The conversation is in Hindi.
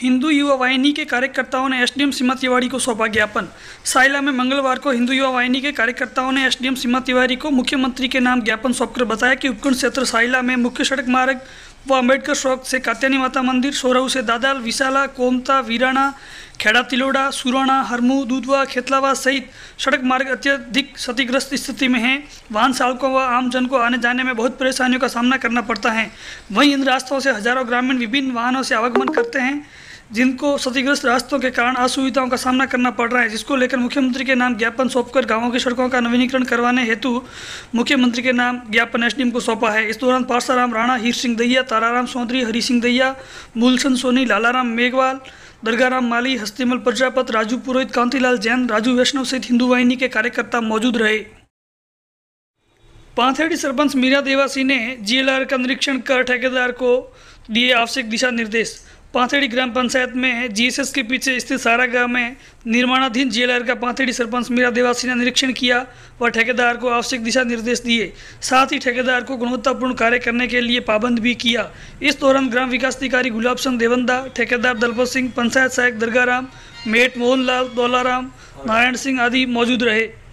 हिंदू युवा वाहिनी के कार्यकर्ताओं ने एसडीएम सीमा तिवारी को सौंपा ज्ञापन साइला में मंगलवार को हिंदू युवा वाहिनी के कार्यकर्ताओं ने एसडीएम सीमा तिवारी को मुख्यमंत्री के नाम ज्ञापन सौंपकर बताया कि उपकुंड क्षेत्र साइला में मुख्य सड़क मार्ग व अम्बेडकर चौक से कात्यानी माता मंदिर सोरऊ से दादाल विशाला कोमता वीराणा खेड़ा तिलोड़ा सुराणा हरमू दूधवा खेतलावा सहित सड़क मार्ग अत्यधिक क्षतिग्रस्त स्थिति में है वाहन चालकों व वा आमजन को आने जाने में बहुत परेशानियों का सामना करना पड़ता है वहीं इन रास्तों से हजारों ग्रामीण विभिन्न वाहनों से आवागमन करते हैं जिनको क्षतिग्रस्त रास्तों के कारण असुविधाओं का सामना करना पड़ रहा है जिसको लेकर मुख्यमंत्री के नाम ज्ञापन सौंपकर गांवों की सड़कों का नवीनीकरण करवाने हेतु मुख्यमंत्री के नाम ज्ञापन एस को सौंपा है इस दौरान पार्साराम राणा हीर सिंह दैया ताराराम चौधरी हरी सिंह दैया मूलसन सोनी लालाराम मेघवाल दरगाराम माली हस्तीमल प्रजापत राजू पुरोहित कांतिलाल जैन राजू वैष्णव सहित हिंदू वाहिनी के कार्यकर्ता मौजूद रहे पांथेड़ी सरपंच मीरा देवासी ने जीएलआर का निरीक्षण कर ठेकेदार को दिए आवश्यक दिशा निर्देश पांचड़ी ग्राम पंचायत में जीएसएस के पीछे स्थित सारा गांव में निर्माणाधीन जेलर का पांचड़ी सरपंच मीरा देवासी ने निरीक्षण किया व ठेकेदार को आवश्यक दिशा निर्देश दिए साथ ही ठेकेदार को गुणवत्तापूर्ण कार्य करने के लिए पाबंद भी किया इस दौरान ग्राम विकास अधिकारी गुलाब सिंह देवंदा ठेकेदार दलपत सिंह पंचायत सहायक दरगाराम मेट मोहन लाल दौलाराम नारायण सिंह आदि मौजूद रहे